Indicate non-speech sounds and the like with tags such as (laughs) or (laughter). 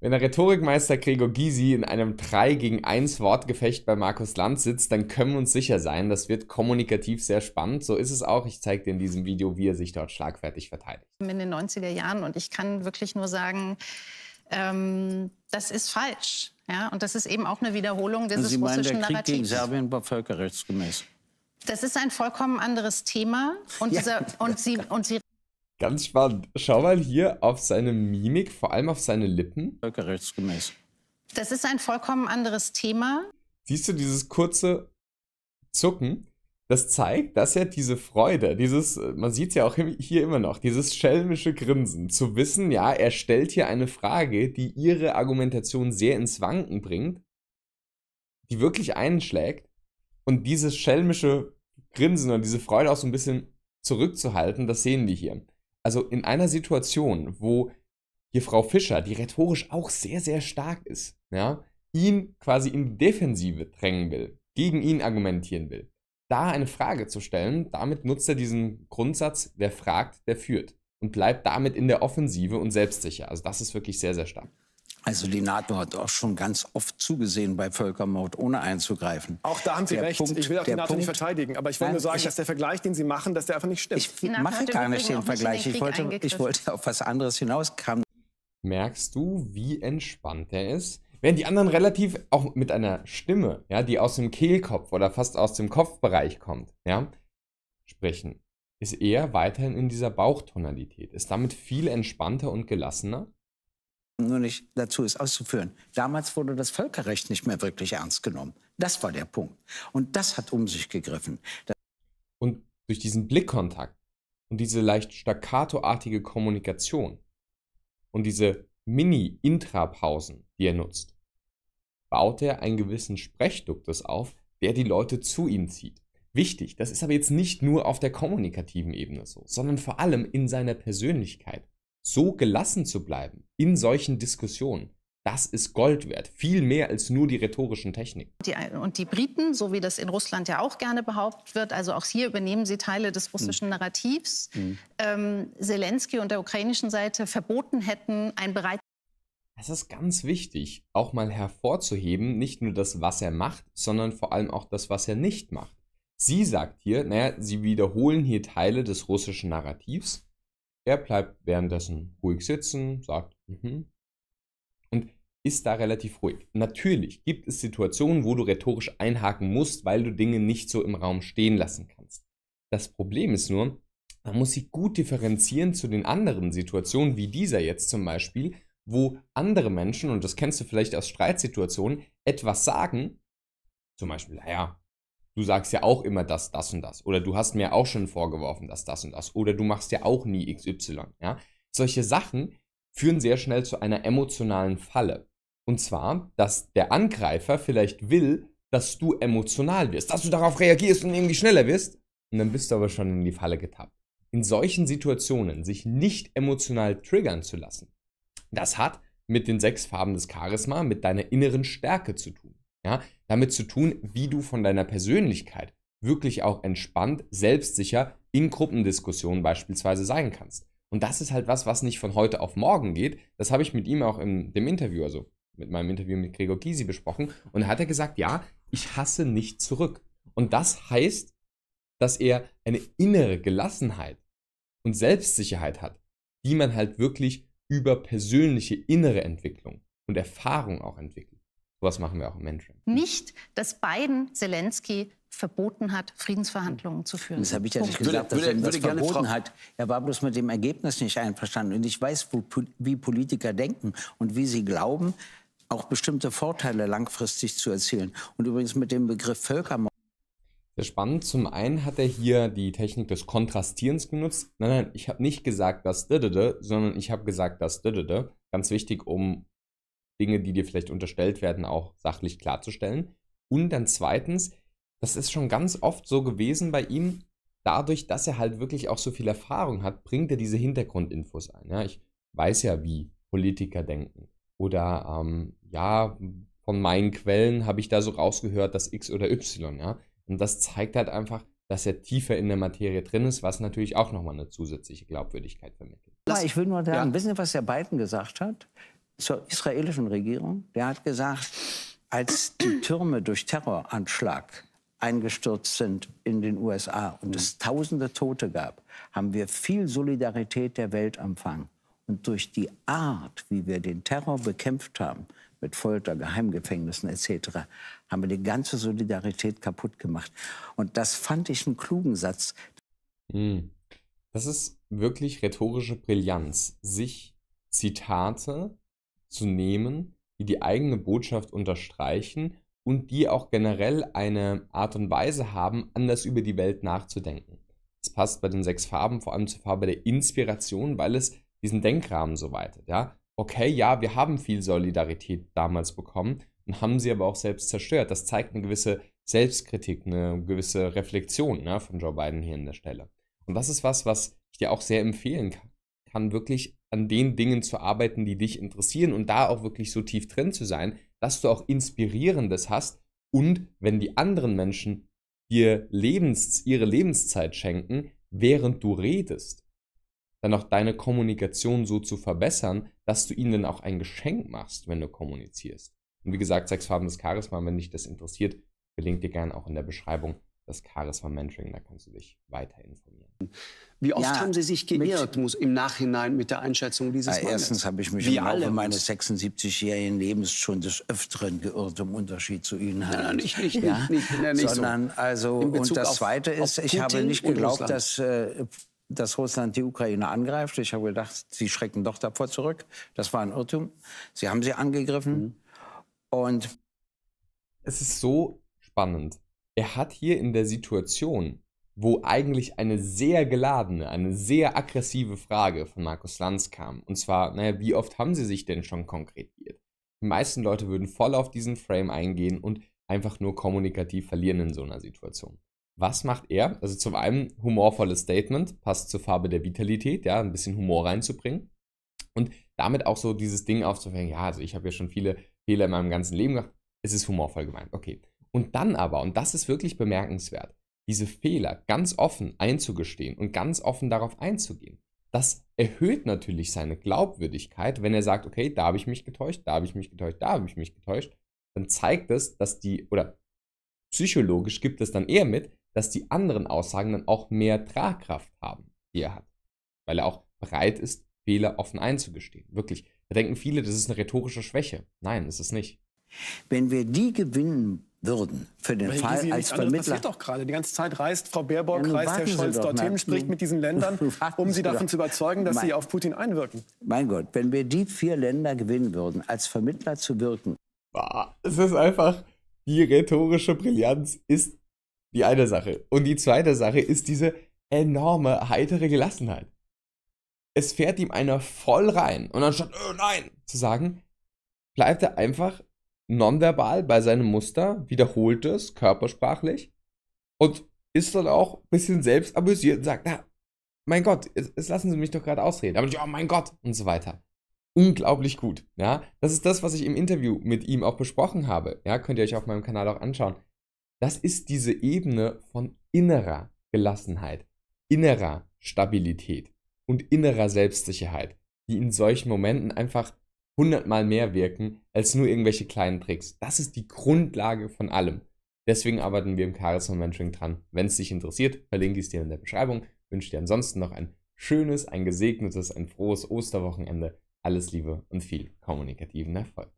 Wenn der Rhetorikmeister Gregor Gysi in einem 3 gegen 1 Wortgefecht bei Markus Lanz sitzt, dann können wir uns sicher sein, das wird kommunikativ sehr spannend. So ist es auch. Ich zeige dir in diesem Video, wie er sich dort schlagfertig verteidigt. In den 90er Jahren und ich kann wirklich nur sagen, ähm, das ist falsch. Ja, und das ist eben auch eine Wiederholung dieses Sie meinen, russischen der Krieg Narrativs. gegen Serbien war völkerrechtsgemäß. Das ist ein vollkommen anderes Thema und, dieser, ja. und, Sie, und Sie Ganz spannend. Schau mal hier auf seine Mimik, vor allem auf seine Lippen. Völkerrechtsgemäß. Das ist ein vollkommen anderes Thema. Siehst du dieses kurze Zucken? Das zeigt, dass er diese Freude, dieses, man sieht es ja auch hier immer noch, dieses schelmische Grinsen, zu wissen, ja, er stellt hier eine Frage, die ihre Argumentation sehr ins Wanken bringt, die wirklich einschlägt und dieses schelmische Grinsen und diese Freude auch so ein bisschen zurückzuhalten, das sehen wir hier also in einer Situation, wo hier Frau Fischer, die rhetorisch auch sehr, sehr stark ist, ja, ihn quasi in die Defensive drängen will, gegen ihn argumentieren will, da eine Frage zu stellen, damit nutzt er diesen Grundsatz, wer fragt, der führt und bleibt damit in der Offensive und selbstsicher. Also das ist wirklich sehr, sehr stark. Also die NATO hat auch schon ganz oft zugesehen bei Völkermord, ohne einzugreifen. Auch da haben Sie der recht. Punkt, ich will auch die NATO Punkt, nicht verteidigen. Aber ich will nur sagen, ich, dass der Vergleich, den Sie machen, dass der einfach nicht stimmt. Ich mache gar nicht den Vergleich. Den ich, wollte, ich wollte auf was anderes hinaus. Kam. Merkst du, wie entspannt er ist? Während die anderen relativ auch mit einer Stimme, ja, die aus dem Kehlkopf oder fast aus dem Kopfbereich kommt, ja, sprechen, ist er weiterhin in dieser Bauchtonalität, ist damit viel entspannter und gelassener nur nicht dazu ist, auszuführen. Damals wurde das Völkerrecht nicht mehr wirklich ernst genommen. Das war der Punkt. Und das hat um sich gegriffen. und durch diesen Blickkontakt und diese leicht staccatoartige Kommunikation und diese Mini-Intrapausen, die er nutzt, baut er einen gewissen Sprechduktus auf, der die Leute zu ihm zieht. Wichtig, das ist aber jetzt nicht nur auf der kommunikativen Ebene so, sondern vor allem in seiner Persönlichkeit so gelassen zu bleiben in solchen Diskussionen, das ist Gold wert, viel mehr als nur die rhetorischen Techniken. Die, und die Briten, so wie das in Russland ja auch gerne behauptet wird, also auch hier übernehmen sie Teile des russischen hm. Narrativs, mhm. ähm, Zelensky und der ukrainischen Seite verboten hätten, ein bereits. Es ist ganz wichtig, auch mal hervorzuheben, nicht nur das, was er macht, sondern vor allem auch das, was er nicht macht. Sie sagt hier, naja, sie wiederholen hier Teile des russischen Narrativs, er bleibt währenddessen ruhig sitzen, sagt, mhm. Und ist da relativ ruhig. Natürlich gibt es Situationen, wo du rhetorisch einhaken musst, weil du Dinge nicht so im Raum stehen lassen kannst. Das Problem ist nur, man muss sich gut differenzieren zu den anderen Situationen, wie dieser jetzt zum Beispiel, wo andere Menschen, und das kennst du vielleicht aus Streitsituationen, etwas sagen, zum Beispiel, naja, du sagst ja auch immer das, das und das. Oder du hast mir auch schon vorgeworfen, dass das und das. Oder du machst ja auch nie XY. Ja? Solche Sachen führen sehr schnell zu einer emotionalen Falle. Und zwar, dass der Angreifer vielleicht will, dass du emotional wirst, dass du darauf reagierst und irgendwie schneller wirst. Und dann bist du aber schon in die Falle getappt. In solchen Situationen sich nicht emotional triggern zu lassen, das hat mit den sechs Farben des Charisma, mit deiner inneren Stärke zu tun. Ja, damit zu tun, wie du von deiner Persönlichkeit wirklich auch entspannt, selbstsicher in Gruppendiskussionen beispielsweise sein kannst. Und das ist halt was, was nicht von heute auf morgen geht. Das habe ich mit ihm auch in dem Interview, also mit meinem Interview mit Gregor Gysi besprochen. Und da hat er gesagt, ja, ich hasse nicht zurück. Und das heißt, dass er eine innere Gelassenheit und Selbstsicherheit hat, die man halt wirklich über persönliche innere Entwicklung und Erfahrung auch entwickelt. Was machen wir auch im Mentoring. Hm. Nicht, dass Biden Zelensky verboten hat, Friedensverhandlungen zu führen. Das habe ich ja nicht Punkt. gesagt, dass würde, er das verboten Frau hat. Er war bloß mit dem Ergebnis nicht einverstanden. Und ich weiß, wo, wie Politiker denken und wie sie glauben, auch bestimmte Vorteile langfristig zu erzielen. Und übrigens mit dem Begriff Völkermord. Sehr spannend. Zum einen hat er hier die Technik des Kontrastierens genutzt. Nein, nein, ich habe nicht gesagt, dass sondern ich habe gesagt, dass ganz wichtig, um Dinge, die dir vielleicht unterstellt werden, auch sachlich klarzustellen. Und dann zweitens, das ist schon ganz oft so gewesen bei ihm, dadurch, dass er halt wirklich auch so viel Erfahrung hat, bringt er diese Hintergrundinfos ein. Ja, ich weiß ja, wie Politiker denken. Oder ähm, ja, von meinen Quellen habe ich da so rausgehört, dass X oder Y, ja. Und das zeigt halt einfach, dass er tiefer in der Materie drin ist, was natürlich auch nochmal eine zusätzliche Glaubwürdigkeit vermittelt. Ich will nur da ja. ein bisschen, was der Biden gesagt hat zur israelischen Regierung. Der hat gesagt, als die Türme durch Terroranschlag eingestürzt sind in den USA und es tausende Tote gab, haben wir viel Solidarität der Welt empfangen. Und durch die Art, wie wir den Terror bekämpft haben, mit Folter, Geheimgefängnissen etc., haben wir die ganze Solidarität kaputt gemacht. Und das fand ich einen klugen Satz. Hm. Das ist wirklich rhetorische Brillanz, sich Zitate zu nehmen, die die eigene Botschaft unterstreichen und die auch generell eine Art und Weise haben, anders über die Welt nachzudenken. Das passt bei den sechs Farben vor allem zur Farbe der Inspiration, weil es diesen Denkrahmen so weitet. Ja? Okay, ja, wir haben viel Solidarität damals bekommen und haben sie aber auch selbst zerstört. Das zeigt eine gewisse Selbstkritik, eine gewisse Reflexion ne, von Joe Biden hier an der Stelle. Und das ist was, was ich dir auch sehr empfehlen kann, wirklich an den Dingen zu arbeiten, die dich interessieren und da auch wirklich so tief drin zu sein, dass du auch Inspirierendes hast und wenn die anderen Menschen dir Lebens, ihre Lebenszeit schenken, während du redest, dann auch deine Kommunikation so zu verbessern, dass du ihnen auch ein Geschenk machst, wenn du kommunizierst. Und wie gesagt, sechs Farben des Charisma, wenn dich das interessiert, verlinkt dir gerne auch in der Beschreibung das Charisma Mentoring, da kannst du dich weiter informieren. Wie oft ja, haben Sie sich geirrt, muss im Nachhinein mit der Einschätzung dieses ja, Mannes? Erstens habe ich mich Wie im Laufe meines 76-jährigen Lebens schon des Öfteren geirrt, im Unterschied zu Ihnen. Nein, nein nicht, nicht, ja? nicht, nicht, nicht Sondern so. also, und das auf, Zweite ist, ich habe nicht geglaubt, dass, äh, dass Russland die Ukraine angreift. Ich habe gedacht, sie schrecken doch davor zurück. Das war ein Irrtum. Sie haben sie angegriffen. Mhm. Und es ist so spannend er hat hier in der Situation, wo eigentlich eine sehr geladene, eine sehr aggressive Frage von Markus Lanz kam, und zwar, naja, wie oft haben sie sich denn schon konkretiert? Die meisten Leute würden voll auf diesen Frame eingehen und einfach nur kommunikativ verlieren in so einer Situation. Was macht er? Also zum einen humorvolles Statement, passt zur Farbe der Vitalität, ja, ein bisschen Humor reinzubringen und damit auch so dieses Ding aufzufangen, ja, also ich habe ja schon viele Fehler in meinem ganzen Leben gemacht, es ist humorvoll gemeint, okay. Und dann aber, und das ist wirklich bemerkenswert, diese Fehler ganz offen einzugestehen und ganz offen darauf einzugehen. Das erhöht natürlich seine Glaubwürdigkeit, wenn er sagt, okay, da habe ich mich getäuscht, da habe ich mich getäuscht, da habe ich mich getäuscht. Dann zeigt es, dass die, oder psychologisch gibt es dann eher mit, dass die anderen Aussagen dann auch mehr Tragkraft haben, die er hat. Weil er auch bereit ist, Fehler offen einzugestehen. Wirklich. Da denken viele, das ist eine rhetorische Schwäche. Nein, ist es nicht. Wenn wir die gewinnen würden. Für den Weil Fall als Vermittler. Das passiert doch gerade. Die ganze Zeit reist Frau Baerbock, ja, reist Herr Scholz dorthin, mal. spricht mit diesen Ländern, (laughs) um sie davon zu überzeugen, dass mein, sie auf Putin einwirken. Mein Gott, wenn wir die vier Länder gewinnen würden, als Vermittler zu wirken. Es ist einfach, die rhetorische Brillanz ist die eine Sache. Und die zweite Sache ist diese enorme, heitere Gelassenheit. Es fährt ihm einer voll rein. Und anstatt, oh nein, zu sagen, bleibt er einfach nonverbal bei seinem Muster, wiederholt es körpersprachlich und ist dann auch ein bisschen selbst amüsiert und sagt, na, mein Gott, jetzt lassen Sie mich doch gerade ausreden. Aber ja, oh mein Gott und so weiter. Unglaublich gut, ja. Das ist das, was ich im Interview mit ihm auch besprochen habe. Ja, könnt ihr euch auf meinem Kanal auch anschauen. Das ist diese Ebene von innerer Gelassenheit, innerer Stabilität und innerer Selbstsicherheit, die in solchen Momenten einfach hundertmal mehr wirken als nur irgendwelche kleinen Tricks. Das ist die Grundlage von allem. Deswegen arbeiten wir im Charisma Mentoring dran. Wenn es dich interessiert, verlinke ich es dir in der Beschreibung. Wünsche dir ansonsten noch ein schönes, ein gesegnetes, ein frohes Osterwochenende. Alles Liebe und viel kommunikativen Erfolg.